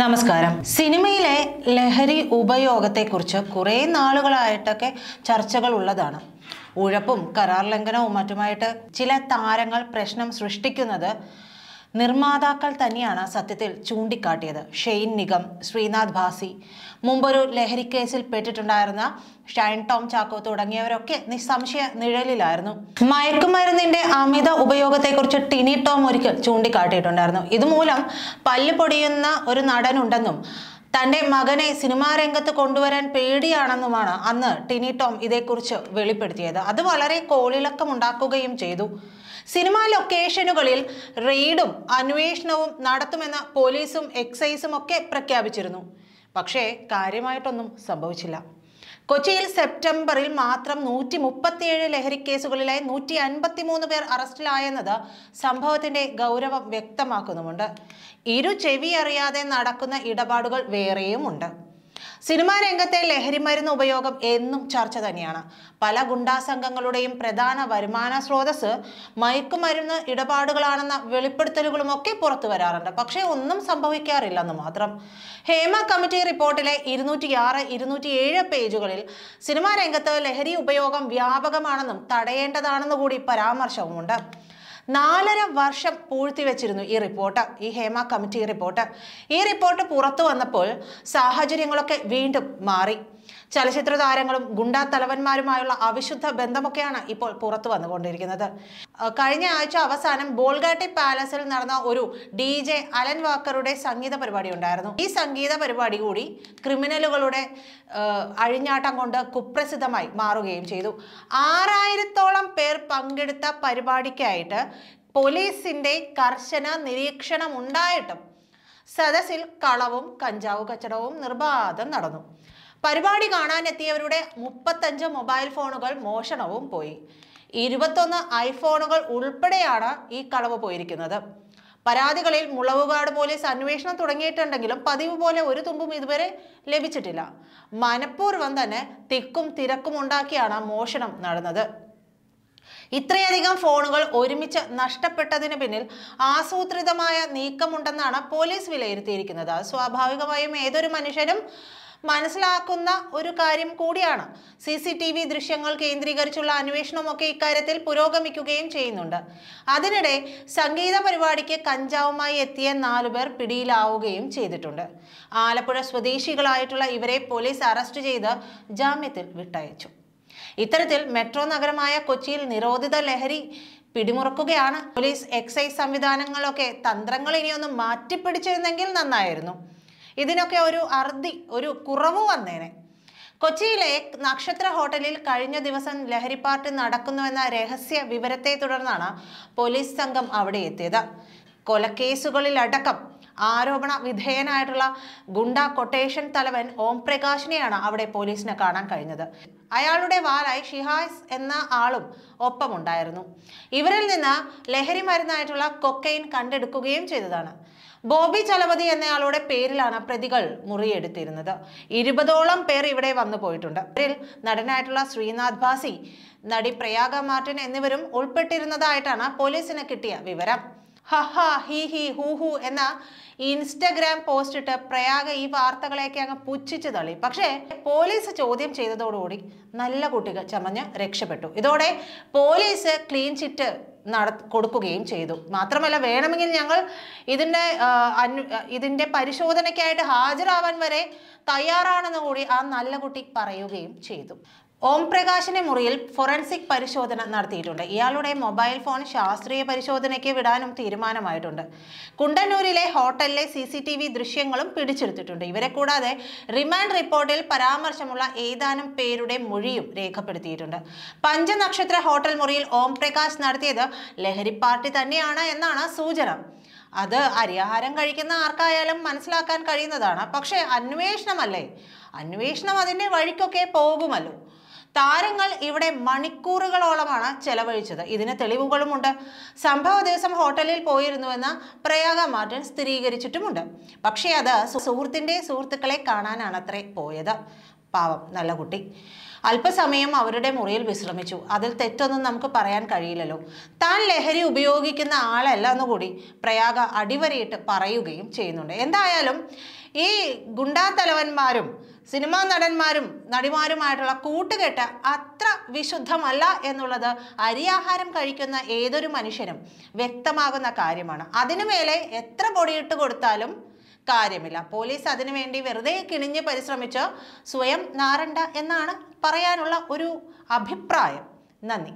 നമസ്കാരം സിനിമയിലെ ലഹരി ഉപയോഗത്തെക്കുറിച്ച് കുറേ നാളുകളായിട്ടൊക്കെ ചർച്ചകൾ ഉള്ളതാണ് ഉഴപ്പും കരാർ ലംഘനവും മറ്റുമായിട്ട് ചില താരങ്ങൾ പ്രശ്നം സൃഷ്ടിക്കുന്നത് നിർമ്മാതാക്കൾ തന്നെയാണ് സത്യത്തിൽ ചൂണ്ടിക്കാട്ടിയത് ഷെയ്ൻ നിഗം ശ്രീനാഥ് ഭാസി മുമ്പൊരു ലഹരിക്കേസിൽ പെട്ടിട്ടുണ്ടായിരുന്ന ഷൈൻ ടോം ചാക്കോ തുടങ്ങിയവരൊക്കെ നിസ്സംശയ നിഴലിലായിരുന്നു മയക്കുമരുന്നിന്റെ അമിത ഉപയോഗത്തെക്കുറിച്ച് ടിനി ടോം ഒരിക്കൽ ചൂണ്ടിക്കാട്ടിയിട്ടുണ്ടായിരുന്നു ഇതുമൂലം പല്ല് പൊടിയുന്ന ഒരു നടനുണ്ടെന്നും തന്റെ മകനെ സിനിമാ രംഗത്ത് കൊണ്ടുവരാൻ പേടിയാണെന്നുമാണ് അന്ന് ടിനി ടോം ഇതേക്കുറിച്ച് വെളിപ്പെടുത്തിയത് അത് വളരെ കോളിളക്കമുണ്ടാക്കുകയും ചെയ്തു സിനിമാ ലൊക്കേഷനുകളിൽ റെയ്ഡും അന്വേഷണവും നടത്തുമെന്ന് പോലീസും എക്സൈസും ഒക്കെ പ്രഖ്യാപിച്ചിരുന്നു പക്ഷേ കാര്യമായിട്ടൊന്നും സംഭവിച്ചില്ല കൊച്ചിയിൽ സെപ്റ്റംബറിൽ മാത്രം നൂറ്റി മുപ്പത്തിയേഴ് ലഹരി കേസുകളിലായി നൂറ്റി അൻപത്തിമൂന്ന് പേർ അറസ്റ്റിലായെന്നത് സംഭവത്തിന്റെ ഗൗരവം വ്യക്തമാക്കുന്നുമുണ്ട് ഇരു ചെവി അറിയാതെ നടക്കുന്ന ഇടപാടുകൾ വേറെയുമുണ്ട് സിനിമാ രംഗത്തെ ലഹരിമരുന്ന് ഉപയോഗം എന്നും ചർച്ച തന്നെയാണ് പല ഗുണ്ടാ സംഘങ്ങളുടെയും പ്രധാന വരുമാന സ്രോതസ് മയക്കുമരുന്ന് ഇടപാടുകളാണെന്ന വെളിപ്പെടുത്തലുകളുമൊക്കെ പുറത്തു വരാറുണ്ട് പക്ഷേ ഒന്നും സംഭവിക്കാറില്ലെന്ന് മാത്രം ഹേമ കമ്മിറ്റി റിപ്പോർട്ടിലെ ഇരുന്നൂറ്റിയാറ് ഇരുന്നൂറ്റിയേഴ് പേജുകളിൽ സിനിമാ രംഗത്ത് ലഹരി ഉപയോഗം വ്യാപകമാണെന്നും തടയേണ്ടതാണെന്നുകൂടി കൂടി പരാമർശവുമുണ്ട് നാലര വർഷം വെച്ചിരുന്നു ഈ റിപ്പോർട്ട് ഈ ഹേമ കമ്മിറ്റി റിപ്പോർട്ട് ഈ റിപ്പോർട്ട് പുറത്തു വന്നപ്പോൾ സാഹചര്യങ്ങളൊക്കെ വീണ്ടും മാറി ചലച്ചിത്ര താരങ്ങളും ഗുണ്ടാ തലവന്മാരുമായുള്ള അവിശുദ്ധ ബന്ധമൊക്കെയാണ് ഇപ്പോൾ പുറത്തു വന്നുകൊണ്ടിരിക്കുന്നത് കഴിഞ്ഞ ആഴ്ച അവസാനം ബോൾഗാട്ടി പാലസിൽ നടന്ന ഒരു ഡി ജെ അലൻ വാക്കറുടെ സംഗീത പരിപാടി ഉണ്ടായിരുന്നു ഈ സംഗീത പരിപാടി കൂടി ക്രിമിനലുകളുടെ അഴിഞ്ഞാട്ടം കൊണ്ട് കുപ്രസിദ്ധമായി മാറുകയും ചെയ്തു ആറായിരത്തോളം പേർ പങ്കെടുത്ത പരിപാടിക്കായിട്ട് പോലീസിൻ്റെ കർശന നിരീക്ഷണം ഉണ്ടായിട്ടും സദസ്സിൽ കളവും കഞ്ചാവ് കച്ചടവും നിർബാധം നടന്നു പരിപാടി കാണാനെത്തിയവരുടെ മുപ്പത്തഞ്ച് മൊബൈൽ ഫോണുകൾ മോഷണവും പോയി ഇരുപത്തൊന്ന് ഐഫോണുകൾ ഉൾപ്പെടെയാണ് ഈ കളവ് പോയിരിക്കുന്നത് പരാതികളിൽ മുളവുകാട് പോലീസ് അന്വേഷണം തുടങ്ങിയിട്ടുണ്ടെങ്കിലും പതിവ് പോലെ ഒരു തുമ്പും ഇതുവരെ ലഭിച്ചിട്ടില്ല മനഃപൂർവ്വം തന്നെ തിക്കും തിരക്കും ഉണ്ടാക്കിയാണ് മോഷണം നടന്നത് ഇത്രയധികം ഫോണുകൾ ഒരുമിച്ച് നഷ്ടപ്പെട്ടതിന് പിന്നിൽ ആസൂത്രിതമായ നീക്കമുണ്ടെന്നാണ് പോലീസ് വിലയിരുത്തിയിരിക്കുന്നത് സ്വാഭാവികമായും ഏതൊരു മനുഷ്യനും മനസ്സിലാക്കുന്ന ഒരു കാര്യം കൂടിയാണ് സി സി ടി വി ദൃശ്യങ്ങൾ കേന്ദ്രീകരിച്ചുള്ള അന്വേഷണമൊക്കെ ഇക്കാര്യത്തിൽ പുരോഗമിക്കുകയും ചെയ്യുന്നുണ്ട് അതിനിടെ സംഗീത പരിപാടിക്ക് കഞ്ചാവുമായി എത്തിയ നാലുപേർ പിടിയിലാവുകയും ചെയ്തിട്ടുണ്ട് ആലപ്പുഴ സ്വദേശികളായിട്ടുള്ള ഇവരെ പോലീസ് അറസ്റ്റ് ചെയ്ത് ജാമ്യത്തിൽ വിട്ടയച്ചു ഇത്തരത്തിൽ മെട്രോ നഗരമായ കൊച്ചിയിൽ നിരോധിത ലഹരി പിടിമുറക്കുകയാണ് പോലീസ് എക്സൈസ് സംവിധാനങ്ങളൊക്കെ തന്ത്രങ്ങൾ ഇനിയൊന്ന് മാറ്റിപ്പിടിച്ചിരുന്നെങ്കിൽ നന്നായിരുന്നു ഇതിനൊക്കെ ഒരു അർദ്ധി ഒരു കുറവ് വന്നേനെ കൊച്ചിയിലെ നക്ഷത്ര ഹോട്ടലിൽ കഴിഞ്ഞ ദിവസം ലഹരി പാർട്ടി നടക്കുന്നുവെന്ന രഹസ്യ വിവരത്തെ തുടർന്നാണ് പോലീസ് സംഘം അവിടെ എത്തിയത് കൊലക്കേസുകളിലടക്കം ആരോപണ വിധേയനായിട്ടുള്ള ഗുണ്ട കൊട്ടേഷൻ തലവൻ ഓം പ്രകാശിനെയാണ് അവിടെ പോലീസിന് കാണാൻ കഴിഞ്ഞത് അയാളുടെ വാലായി ഷിഹാസ് എന്ന ആളും ഒപ്പമുണ്ടായിരുന്നു ഇവരിൽ നിന്ന് ലഹരി മരുന്നായിട്ടുള്ള കൊക്കൈൻ കണ്ടെടുക്കുകയും ചെയ്തതാണ് ബോബി ചലപതി എന്നയാളുടെ പേരിലാണ് പ്രതികൾ മുറിയെടുത്തിരുന്നത് ഇരുപതോളം പേർ ഇവിടെ വന്നു പോയിട്ടുണ്ട് ഇവരിൽ നടനായിട്ടുള്ള ശ്രീനാഥ് ഭാസി നടി പ്രയാഗ മാർട്ടിൻ എന്നിവരും ഉൾപ്പെട്ടിരുന്നതായിട്ടാണ് പോലീസിന് കിട്ടിയ വിവരം ഹഹ ഹി ഹി ഹൂ ഹു എന്ന ഇൻസ്റ്റഗ്രാം പോസ്റ്റ് ഇട്ട് പ്രയാഗ ഈ വാർത്തകളെയൊക്കെ അങ്ങ് പുച്ഛിച്ചു തള്ളി പക്ഷേ പോലീസ് ചോദ്യം ചെയ്തതോടുകൂടി നല്ല കുട്ടികൾ ചമഞ്ഞ് രക്ഷപ്പെട്ടു ഇതോടെ പോലീസ് ക്ലീൻ ചിറ്റ് നട കൊടുക്കുകയും ചെയ്തു മാത്രമല്ല വേണമെങ്കിൽ ഞങ്ങൾ ഇതിൻ്റെ ഇതിൻ്റെ പരിശോധനയ്ക്കായിട്ട് ഹാജരാവാൻ വരെ തയ്യാറാണെന്ന് കൂടി ആ നല്ല കുട്ടി പറയുകയും ചെയ്തു ഓം പ്രകാശിന്റെ മുറിയിൽ ഫോറൻസിക് പരിശോധന നടത്തിയിട്ടുണ്ട് ഇയാളുടെ മൊബൈൽ ഫോൺ ശാസ്ത്രീയ പരിശോധനയ്ക്ക് വിടാനും തീരുമാനമായിട്ടുണ്ട് കുണ്ടന്നൂരിലെ ഹോട്ടലിലെ സി സി ടി വി ദൃശ്യങ്ങളും പിടിച്ചെടുത്തിട്ടുണ്ട് ഇവരെ കൂടാതെ റിമാൻഡ് റിപ്പോർട്ടിൽ പരാമർശമുള്ള ഏതാനും പേരുടെ മൊഴിയും രേഖപ്പെടുത്തിയിട്ടുണ്ട് പഞ്ചനക്ഷത്ര ഹോട്ടൽ മുറിയിൽ ഓം പ്രകാശ് നടത്തിയത് ലഹരി പാർട്ടി തന്നെയാണ് എന്നാണ് സൂചന അത് അരിയാഹാരം കഴിക്കുന്ന ആർക്കായാലും മനസ്സിലാക്കാൻ കഴിയുന്നതാണ് പക്ഷേ അന്വേഷണമല്ലേ അന്വേഷണം അതിൻ്റെ വഴിക്കൊക്കെ പോകുമല്ലോ താരങ്ങൾ ഇവിടെ മണിക്കൂറുകളോളമാണ് ചെലവഴിച്ചത് ഇതിന് തെളിവുകളുമുണ്ട് സംഭവ ദിവസം ഹോട്ടലിൽ പോയിരുന്നുവെന്ന് പ്രയാഗ മാർട്ടിൻ സ്ഥിരീകരിച്ചിട്ടുമുണ്ട് പക്ഷേ അത് സുഹൃത്തിൻ്റെ സുഹൃത്തുക്കളെ കാണാനാണത്രേ പോയത് പാവം നല്ല കുട്ടി അല്പസമയം അവരുടെ മുറിയിൽ വിശ്രമിച്ചു അതിൽ തെറ്റൊന്നും നമുക്ക് പറയാൻ കഴിയില്ലല്ലോ താൻ ലഹരി ഉപയോഗിക്കുന്ന ആളല്ല എന്നുകൂടി പ്രയാഗ അടിവരയിട്ട് പറയുകയും ചെയ്യുന്നുണ്ട് എന്തായാലും ഈ ഗുണ്ടാ തലവന്മാരും സിനിമാ നടന്മാരും നടിമാരുമായിട്ടുള്ള കൂട്ടുകെട്ട് അത്ര വിശുദ്ധമല്ല എന്നുള്ളത് അരിയാഹാരം കഴിക്കുന്ന ഏതൊരു മനുഷ്യനും വ്യക്തമാകുന്ന കാര്യമാണ് അതിനു മേലെ എത്ര പൊടിയിട്ട് കൊടുത്താലും കാര്യമില്ല പോലീസ് അതിനുവേണ്ടി വെറുതെ കിണിഞ്ഞ് പരിശ്രമിച്ച് സ്വയം നാരണ്ട എന്നാണ് പറയാനുള്ള ഒരു അഭിപ്രായം നന്ദി